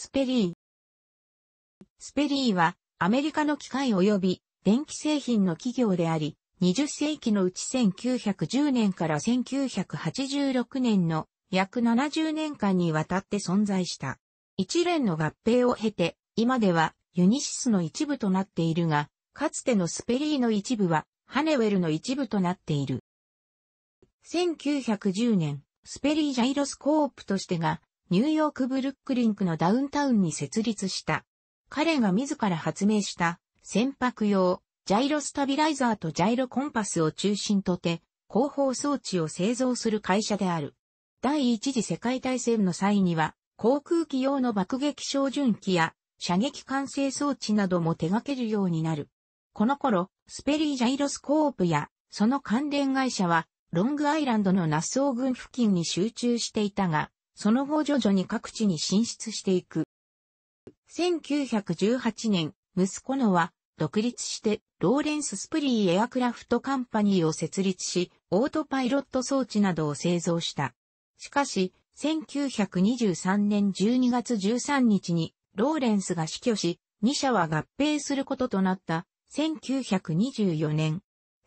スペリー。スペリーは、アメリカの機械及び電気製品の企業であり、20世紀のうち1910年から1986年の約70年間にわたって存在した。一連の合併を経て、今ではユニシスの一部となっているが、かつてのスペリーの一部はハネウェルの一部となっている。1910年、スペリージャイロスコープとしてがニューヨークブルックリンクのダウンタウンに設立した。彼が自ら発明した船舶用ジャイロスタビライザーとジャイロコンパスを中心とて広報装置を製造する会社である。第一次世界大戦の際には航空機用の爆撃照準機や射撃管制装置なども手掛けるようになる。この頃、スペリージャイロスコープやその関連会社はロングアイランドのナッソー郡付近に集中していたが、その後徐々に各地に進出していく。1918年、息子のは、独立して、ローレンス・スプリーエアクラフトカンパニーを設立し、オートパイロット装置などを製造した。しかし、1923年12月13日に、ローレンスが死去し、2社は合併することとなった、1924年。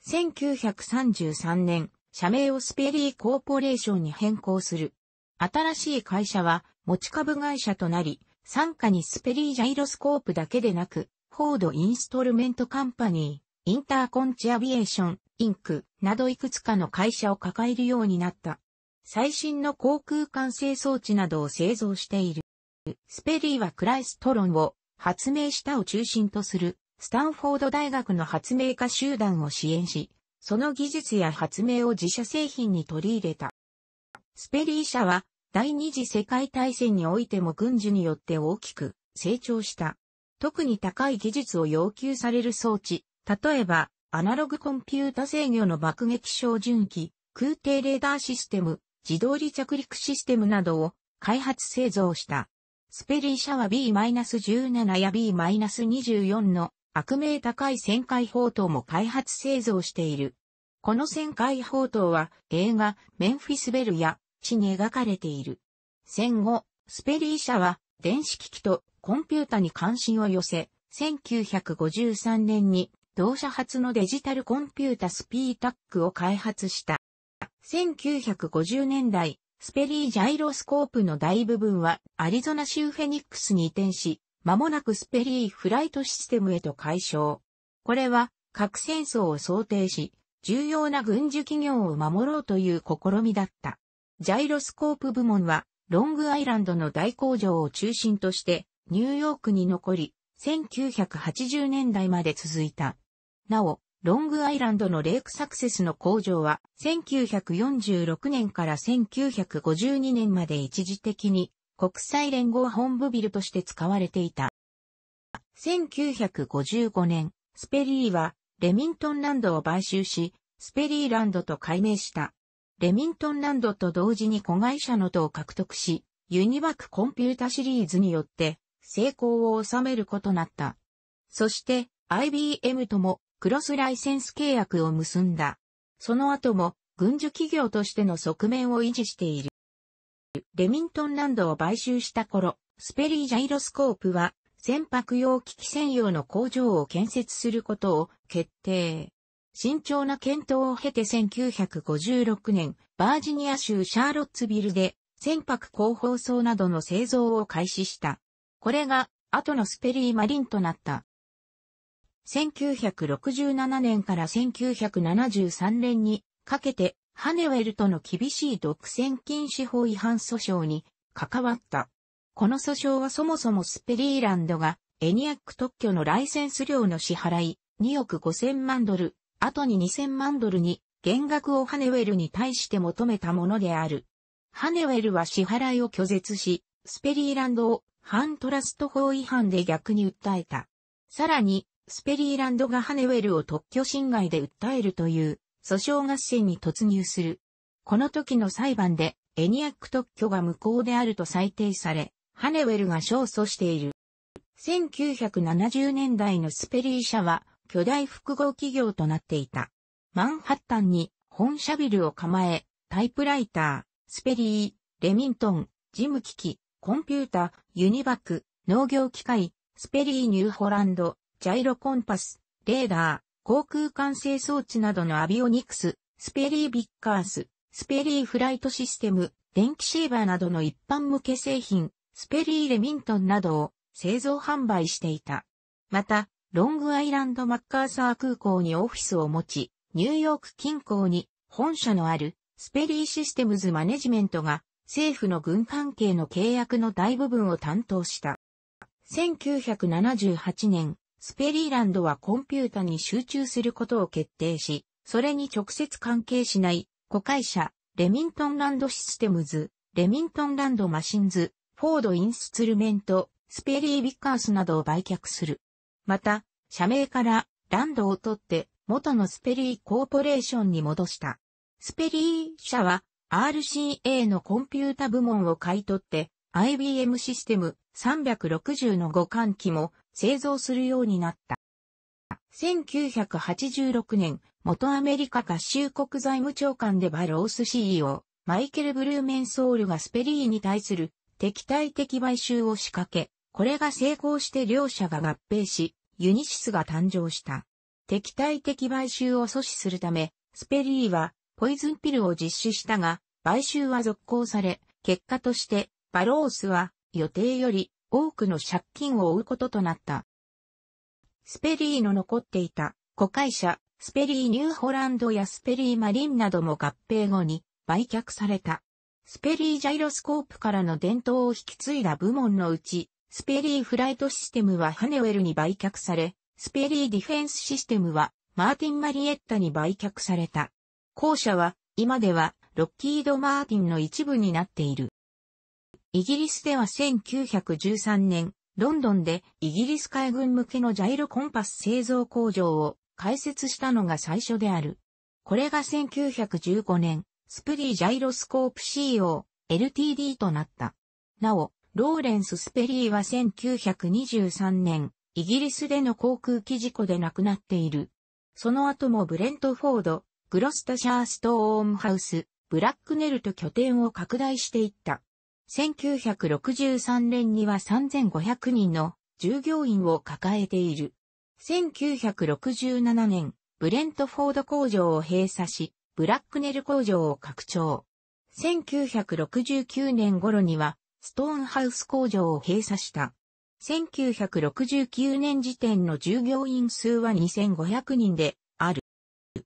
1933年、社名をスペリーコーポレーションに変更する。新しい会社は持ち株会社となり、傘下にスペリージャイロスコープだけでなく、フォードインストルメントカンパニー、インターコンチアビエーション、インクなどいくつかの会社を抱えるようになった。最新の航空管制装置などを製造している。スペリーはクライストロンを発明したを中心とするスタンフォード大学の発明家集団を支援し、その技術や発明を自社製品に取り入れた。スペリー社は第二次世界大戦においても軍需によって大きく成長した。特に高い技術を要求される装置、例えば、アナログコンピュータ制御の爆撃照準機、空挺レーダーシステム、自動離着陸システムなどを開発製造した。スペリー社は B-17 や B-24 の悪名高い旋回砲塔も開発製造している。この旋回砲塔は映画メンフィスベルや地に描かれている。戦後、スペリー社は電子機器とコンピュータに関心を寄せ、1953年に同社初のデジタルコンピュータスピータックを開発した。1950年代、スペリージャイロスコープの大部分はアリゾナ州フェニックスに移転し、間もなくスペリーフライトシステムへと解消。これは核戦争を想定し、重要な軍需企業を守ろうという試みだった。ジャイロスコープ部門は、ロングアイランドの大工場を中心として、ニューヨークに残り、1980年代まで続いた。なお、ロングアイランドのレイクサクセスの工場は、1946年から1952年まで一時的に国際連合本部ビルとして使われていた。1955年、スペリーはレミントンランドを買収し、スペリーランドと改名した。レミントンランドと同時に子会社の党を獲得し、ユニバックコンピュータシリーズによって成功を収めることなった。そして IBM ともクロスライセンス契約を結んだ。その後も軍需企業としての側面を維持している。レミントンランドを買収した頃、スペリージャイロスコープは船舶用機器専用の工場を建設することを決定。慎重な検討を経て1956年、バージニア州シャーロッツビルで、船舶広報層などの製造を開始した。これが、後のスペリーマリンとなった。1967年から1973年にかけて、ハネウェルとの厳しい独占禁止法違反訴訟に関わった。この訴訟はそもそもスペリーランドがエニアック特許のライセンス料の支払い2億5000万ドル、後に2000万ドルに減額をハネウェルに対して求めたものである。ハネウェルは支払いを拒絶し、スペリーランドを反トラスト法違反で逆に訴えた。さらに、スペリーランドがハネウェルを特許侵害で訴えるという訴訟合戦に突入する。この時の裁判でエニアック特許が無効であると裁定され、ハネウェルが勝訴している。1970年代のスペリー社は巨大複合企業となっていた。マンハッタンに本社ビルを構え、タイプライター、スペリー、レミントン、ジム機器、コンピュータ、ユニバック、農業機械、スペリーニューホランド、ジャイロコンパス、レーダー、航空管制装置などのアビオニクス、スペリービッカース、スペリーフライトシステム、電気シェーバーなどの一般向け製品、スペリーレミントンなどを製造販売していた。また、ロングアイランドマッカーサー空港にオフィスを持ち、ニューヨーク近郊に本社のあるスペリーシステムズマネジメントが政府の軍関係の契約の大部分を担当した。1978年、スペリーランドはコンピュータに集中することを決定し、それに直接関係しない、子会社、レミントンランドシステムズ、レミントンランドマシンズ、フォードインスツルメント、スペリービッカースなどを売却する。また、社名からランドを取って元のスペリーコーポレーションに戻した。スペリー社は RCA のコンピュータ部門を買い取って IBM システム360の互換機も製造するようになった。1986年、元アメリカ合衆国財務長官でバロース CEO、マイケル・ブルーメンソールがスペリーに対する敵対的買収を仕掛け、これが成功して両者が合併し、ユニシスが誕生した。敵対的買収を阻止するため、スペリーはポイズンピルを実施したが、買収は続行され、結果としてバロースは予定より多くの借金を負うこととなった。スペリーの残っていた、古会社、スペリーニューホランドやスペリーマリンなども合併後に売却された。スペリージャイロスコープからの伝統を引き継いだ部門のうち、スペリーフライトシステムはハネウェルに売却され、スペリーディフェンスシステムはマーティン・マリエッタに売却された。後者は今ではロッキード・マーティンの一部になっている。イギリスでは1913年、ロンドンでイギリス海軍向けのジャイロコンパス製造工場を開設したのが最初である。これが1915年、スプリージャイロスコープ CO、LTD となった。なお、ローレンス・スペリーは1923年、イギリスでの航空機事故で亡くなっている。その後もブレントフォード、グロスタシャーストームハウス、ブラックネルと拠点を拡大していった。1963年には3500人の従業員を抱えている。1967年、ブレントフォード工場を閉鎖し、ブラックネル工場を拡張。1969年頃には、ストーンハウス工場を閉鎖した。1969年時点の従業員数は2500人である。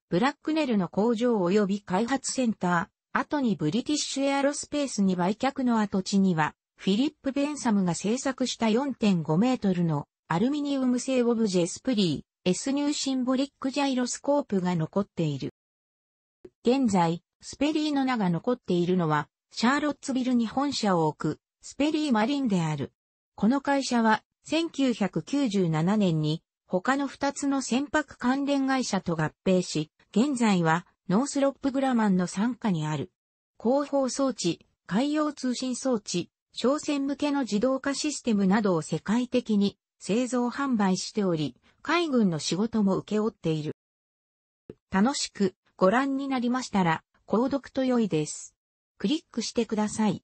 ブラックネルの工場及び開発センター、後にブリティッシュエアロスペースに売却の跡地には、フィリップ・ベンサムが製作した4.5メートルのアルミニウム製オブジェスプリー、S ニューシンボリックジャイロスコープが残っている。現在、スペリーの名が残っているのは、シャーロッツビルに本社を置くスペリーマリンである。この会社は1997年に他の2つの船舶関連会社と合併し、現在はノースロップグラマンの傘下にある。広報装置、海洋通信装置、商船向けの自動化システムなどを世界的に製造販売しており、海軍の仕事も受け負っている。楽しくご覧になりましたら、購読と良いです。クリックしてください。